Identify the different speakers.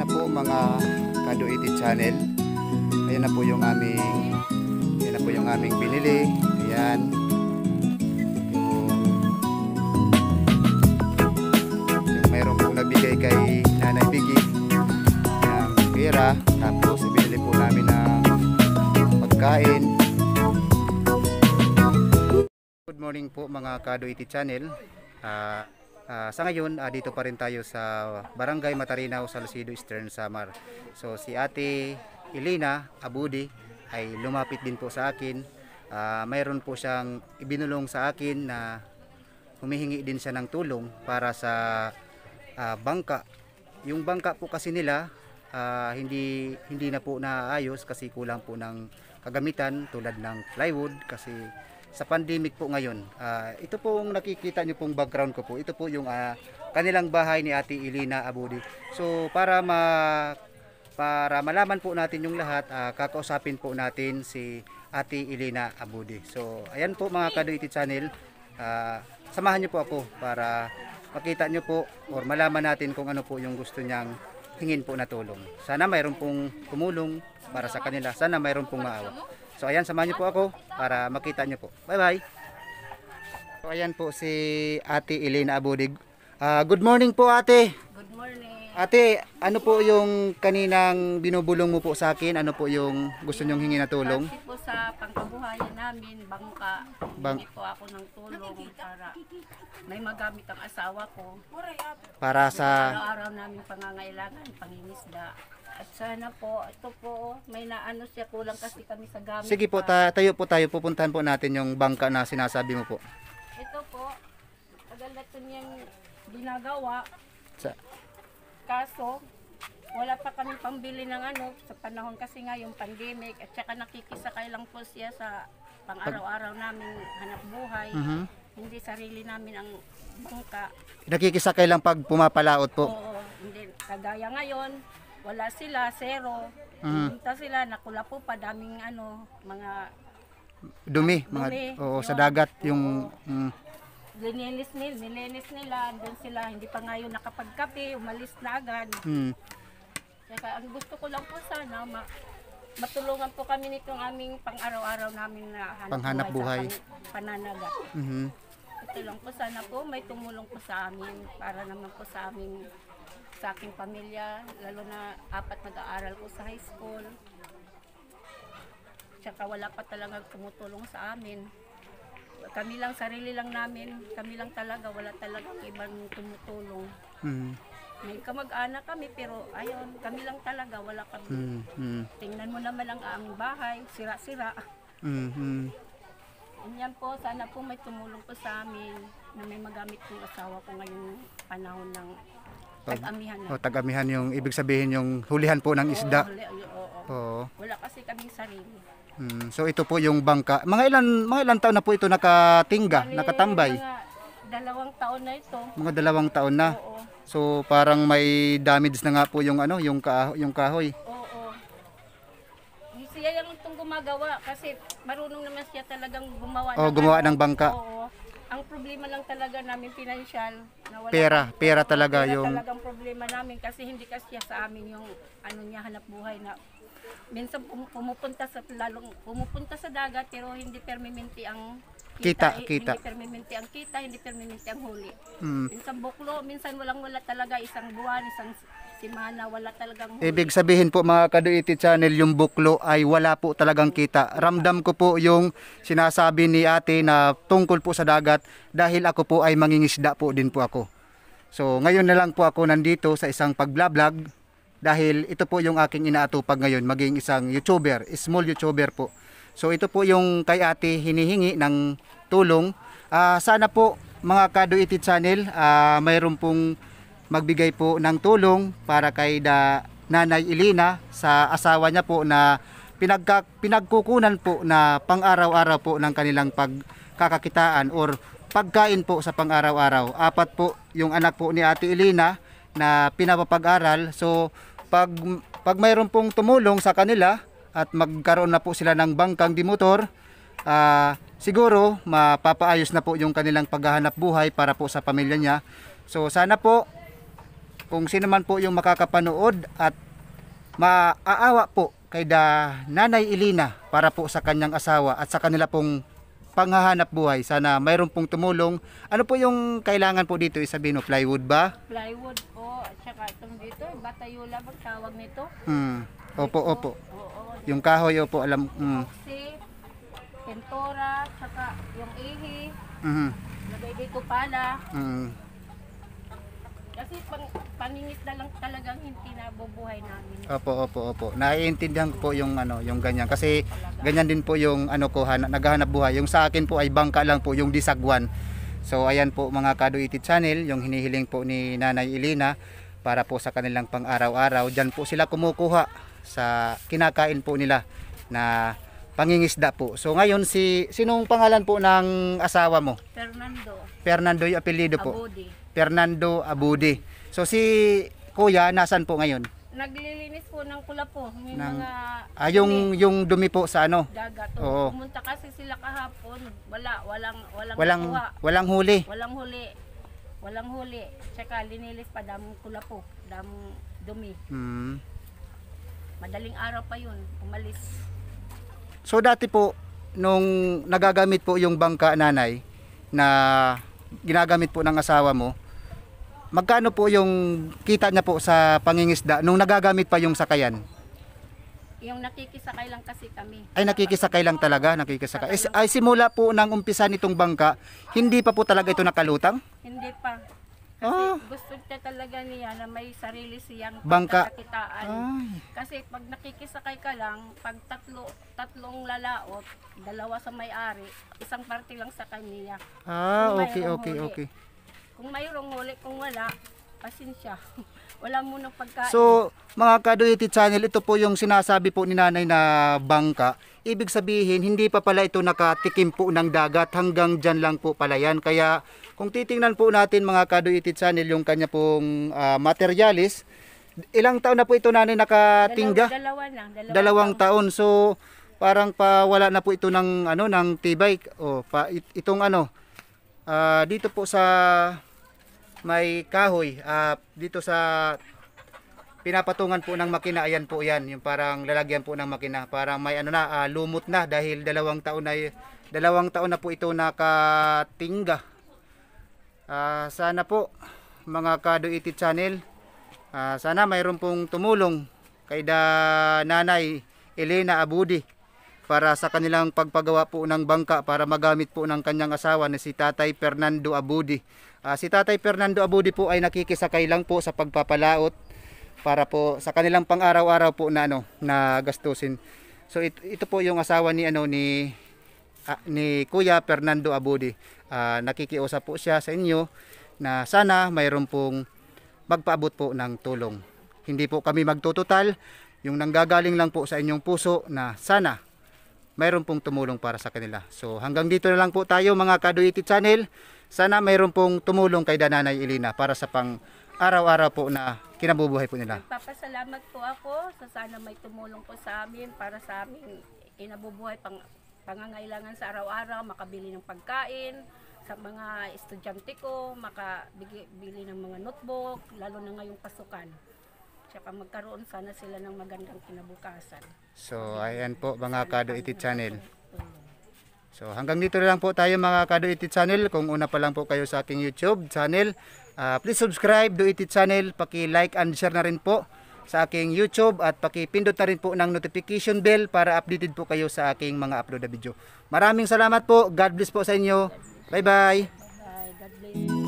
Speaker 1: na po mga kado channel ayan na po yung aming ayan na po yung aming binili ayan yung, yung meron po nabigay kay Nanay Biggie ng pera tapos ibinili po namin ng pagkain good morning po mga kado channel ah uh, Uh, sa ngayon, uh, dito pa rin tayo sa Barangay Matarinaw, Salcedo, Eastern Samar. So si Ate Elena Abudi ay lumapit din po sa akin. Uh, mayroon po siyang ibinulong sa akin na humihingi din siya ng tulong para sa uh, bangka. Yung bangka po kasi nila uh, hindi hindi na po naayos kasi kulang po ng kagamitan tulad ng plywood kasi sa pandemic po ngayon. Uh, ito pong nakikita nyo pong background ko po. Ito po yung uh, kanilang bahay ni Ate Elena Abudi. So para ma para malaman po natin yung lahat, uh, kakausapin po natin si Ate Elena Abudi. So ayan po mga Kaduiti Channel, uh, samahan nyo po ako para makita nyo po or malaman natin kung ano po yung gusto niyang hingin po na tulong. Sana mayroon pong tumulong para sa kanila. Sana mayroon pong maawa. So ayan, samahan niyo po ako para makita niyo po. Bye-bye. So ayan po si Ate Elena Abudig. Uh, good morning po ate. Good morning. Ate, ano po yung kaninang binubulong mo po sa akin? Ano po yung gusto niyong hingi na tulong? Kasi
Speaker 2: po sa pangkabuhayan namin, bangka, Bang. po ako ng tulong para may magamit ang asawa ko. Para sa... Araw-araw namin pangangailangan, pangingisda. At sana po, ito po, may naano siya, kulang kasi kami sa gamit. Sige po, ta-
Speaker 1: tayo po tayo, pupuntahan po natin yung bangka na sinasabi mo po.
Speaker 2: Ito po, tagal na ito niyang ginagawa. Sa, Kaso, wala pa kami pambili ng ano sa panahon kasi nga yung pandemic at saka nakikisakay lang po siya sa pang-araw-araw naming hanap buhay. Mhm. Hindi sarili namin ang bangka.
Speaker 1: nakikisakay lang pag pumapalaot po.
Speaker 2: Oo, hindi kagaya ngayon, wala sila, zero. Mm. Pumunta sila, po pa daming ano, mga
Speaker 1: dumi, mga Dumi, oo, sa yun. dagat yung mm,
Speaker 2: linilis nila, nilinis nila, doon sila, hindi pa ngayon nakapagkape, umalis na agad. mm. Kaya ang gusto ko lang po sana, ma matulungan po kami nitong aming pang-araw-araw namin na hanap Panghanap buhay. sa pan- pananaga. mhm. Ito lang po sana po, may tumulong po sa amin para naman po sa amin sa aking pamilya, lalo na apat nag-aaral ko sa high school. Tsaka wala pa talaga tumutulong sa amin. Kami lang, sarili lang namin, kami lang talaga, wala talaga ibang tumutulong. Mm. May kamag-anak kami pero ayun, kami lang talaga, wala kami. Mm, mm. Tingnan mo naman ang ang bahay, sira-sira. Mm, mm. Yan po, sana po may tumulong po sa amin na may magamit yung asawa ko ngayong panahon ng Tagamihan lang. O, oh,
Speaker 1: tagamihan yung ibig sabihin yung hulihan po ng isda.
Speaker 2: Oo, Wala kasi kaming sarili.
Speaker 1: Hmm. So ito po yung bangka. Mga ilan mga ilan taon na po ito nakatingga, Bali, nakatambay? Mga
Speaker 2: dalawang taon na ito.
Speaker 1: Mga dalawang taon na. Oo. So parang may damage na nga po yung ano, yung kaho, yung kahoy.
Speaker 2: Oo. Siya yung itong gumagawa kasi marunong naman siya talagang gumawa. Oh, gumawa ano. ng bangka. Oo. Ang problema lang talaga namin financial. Na wala Pera, pera talaga Wala yung... talagang problema namin kasi hindi kasi sa amin yung ano niya hanap buhay na minsan pumupunta sa lalong pumupunta sa dagat pero hindi permanente ang Kita, eh, kita. Hindi permanente ang kita, hindi permanente ang huli. Mm, Minsan buklo, minsan walang wala talaga isang buwan, isang Simana, wala talagang huli.
Speaker 1: Ibig sabihin po mga Kaduiti Channel, yung buklo ay wala po talagang kita. Ramdam ko po yung sinasabi ni ate na tungkol po sa dagat dahil ako po ay mangingisda po din po ako. So ngayon na lang po ako nandito sa isang pagblablag dahil ito po yung aking inaatupag ngayon maging isang YouTuber, small YouTuber po. So ito po yung kay ate hinihingi ng tulong. Uh, sana po mga Kaduiti Channel, uh, mayroon pong magbigay po ng tulong para kay da Nanay Elena sa asawa niya po na pinagka, pinagkukunan po na pang-araw-araw po ng kanilang pagkakakitaan or pagkain po sa pang-araw-araw. Apat po yung anak po ni Ate Elena na pinapapag-aral. So pag pag mayroon pong tumulong sa kanila at magkaroon na po sila ng bangkang di motor, uh, siguro mapapaayos na po yung kanilang paghahanap buhay para po sa pamilya niya. So sana po kung sino man po yung makakapanood at maaawa po kay da Nanay Elina para po sa kanyang asawa at sa kanila pong panghahanap buhay. Sana mayroon pong tumulong. Ano po yung kailangan po dito? Isabihin mo, plywood ba?
Speaker 2: Plywood po. At saka itong dito, batayula ba tawag nito?
Speaker 1: Hmm. Opo, dito. opo. Oo, Yung kahoy, opo, alam. Hmm.
Speaker 2: Pentora, saka yung ihi. Mm -hmm. Lagay dito pala. Mm. Kasi pang, pangingisda lang talagang hindi nabubuhay namin.
Speaker 1: Opo, opo, opo. Naiintindihan ko po yung ano, yung ganyan kasi ganyan din po yung ano ko naghahanap buhay. Yung sa akin po ay bangka lang po yung disagwan. So ayan po mga Kaduiti Channel, yung hinihiling po ni Nanay Elena para po sa kanilang pang-araw-araw. Diyan po sila kumukuha sa kinakain po nila na pangingisda po. So ngayon si sinong pangalan po ng asawa mo? Fernando. Fernando yung apelyido po. Abudi. Fernando Abudi. So si Kuya, nasan po ngayon?
Speaker 2: Naglilinis po ng kula po. May Ng- mga ah, yung, yung
Speaker 1: dumi po sa ano? dagat. Oo.
Speaker 2: Pumunta kasi sila kahapon. Wala, walang, walang, Walang, nakuha. walang huli. Walang huli. Walang huli. Tsaka linilis pa damong kula po. Damong dumi. Hmm. Madaling araw pa yun. Umalis.
Speaker 1: So dati po, nung nagagamit po yung bangka nanay na ginagamit po ng asawa mo, Magkano po yung kita niya po sa pangingisda nung nagagamit pa yung sakayan?
Speaker 2: Yung nakikisakay lang kasi kami.
Speaker 1: Ay nakikisakay lang talaga, nakikisakay. Ay, ay simula po nang umpisa nitong bangka, hindi pa po talaga ito nakalutang?
Speaker 2: Hindi pa. Kasi ah. gusto niya talaga niya na may sarili siyang bangka. Kasi pag nakikisakay ka lang, pag tatlo, tatlong lalaot, dalawa sa may-ari, isang parte lang sa kanya. Ah, Kung okay, okay, okay. Kung mayroong huli, kung wala, pasensya. wala muna pagkain. So,
Speaker 1: mga Kaduyiti Channel, ito po yung sinasabi po ni nanay na bangka. Ibig sabihin, hindi pa pala ito nakatikim po ng dagat. Hanggang dyan lang po pala yan. Kaya, kung titingnan po natin mga Kaduyiti Channel, yung kanya pong uh, materialis, ilang taon na po ito nanay nakatingga? Dalawa,
Speaker 2: dalawa lang. Dalawa Dalawang
Speaker 1: taon. taon. So, parang pa wala na po ito ng ano ng tibay o pa, itong ano uh, dito po sa may kahoy uh, dito sa pinapatungan po ng makina ayan po yan yung parang lalagyan po ng makina parang may ano na uh, lumot na dahil dalawang taon na dalawang taon na po ito nakatingga uh, sana po mga kaduiti channel uh, sana mayroon pong tumulong kay da nanay Elena Abudi para sa kanilang pagpagawa po ng bangka para magamit po ng kanyang asawa na si tatay Fernando Abudi Uh, si Tatay Fernando Abudi po ay nakikisakay lang po sa pagpapalaot para po sa kanilang pang-araw-araw po na ano na gastusin. So ito, ito po yung asawa ni ano ni uh, ni Kuya Fernando Abudi. Uh, nakikiusap po siya sa inyo na sana mayroon pong magpaabot po ng tulong. Hindi po kami magtututal, yung nanggagaling lang po sa inyong puso na sana mayroon pong tumulong para sa kanila. So hanggang dito na lang po tayo mga Kaduiti Channel. Sana mayroon pong tumulong kay Dananay Elena para sa pang araw-araw po na kinabubuhay po nila.
Speaker 2: Nagpapasalamat po ako sa sana may tumulong po sa amin para sa aming kinabubuhay pang pangangailangan sa araw-araw, makabili ng pagkain, sa mga estudyante ko, makabili ng mga notebook, lalo na ngayong pasukan. Tsaka magkaroon sana sila ng magandang kinabukasan.
Speaker 1: So, ayan po mga Kado Iti Channel. Mm. So, hanggang dito na lang po tayo mga Kado Iti Channel. Kung una pa lang po kayo sa aking YouTube channel, uh, please subscribe do Iti Channel. Paki-like and share na rin po sa aking YouTube at paki-pindot na rin po ng notification bell para updated po kayo sa aking mga upload na video. Maraming salamat po. God bless po sa inyo. Bye-bye. God bless.